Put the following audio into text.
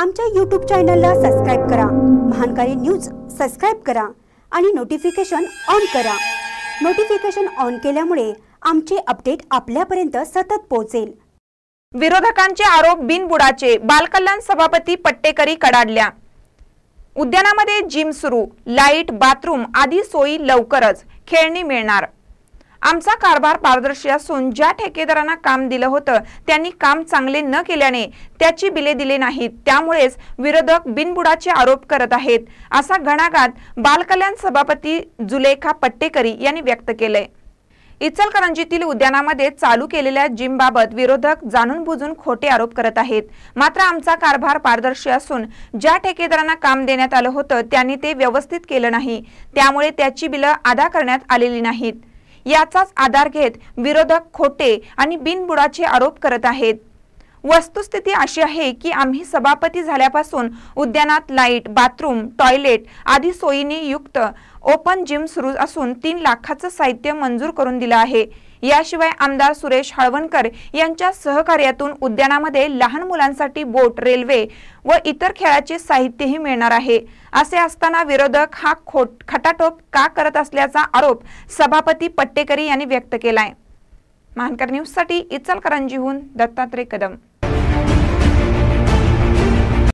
आमच्या यूट्यूब चॅनलला सबस्क्राईब करा महानकारी न्यूज सबस्क्राईब करा आणि नोटिफिकेशन ऑन करा नोटिफिकेशन ऑन केल्यामुळे आमचे अपडेट आपल्यापर्यंत सतत पोहोचेल विरोधकांचे आरोप बिनबुडाचे बालकल्याण सभापती पट्टेकरी कडाडल्या उद्यानामध्ये जिम सुरू लाईट बाथरूम आदी सोयी लवकरच खेळणी मिळणार आमचा कारभार पारदर्शी असून ज्या ठेकेदारांना काम दिलं होतं त्यांनी काम चांगले न केल्याने त्याची बिले दिले नाहीत त्यामुळेच विरोधक बिनबुडाचे आरोप करत आहेत असा घणाघात बालकल्याण सभापती जुलेखा पट्टेकरी यांनी व्यक्त केलंय इचलकरंजीतील उद्यानामध्ये चालू केलेल्या जिमबाबत विरोधक जाणून बुजून खोटे आरोप करत आहेत मात्र आमचा कारभार पारदर्शी असून ज्या ठेकेदारांना काम देण्यात आलं होतं त्यांनी ते व्यवस्थित केलं नाही त्यामुळे त्याची बिलं अदा करण्यात आलेली नाहीत याचाच आधार घेत विरोधक खोटे आणि बिनबुडाचे आरोप करत आहेत वस्तुस्थिती अशी आहे की आम्ही सभापती झाल्यापासून उद्यानात लाईट बाथरूम टॉयलेट आदी सोयीने युक्त ओपन जिम सुरू असून तीन लाखाचं साहित्य मंजूर करून दिलं आहे याशिवाय आमदार सुरेश हळवणकर यांच्या सहकार्यातून उद्यानामध्ये लहान मुलांसाठी बोट रेल्वे व इतर खेळाचे साहित्यही मिळणार आहे असे असताना विरोधक हा खोट खटाटोप का करत असल्याचा आरोप सभापती पट्टेकरी यांनी व्यक्त केलाय मानकर साठी इचलकरंजीहून दत्तात्रय कदम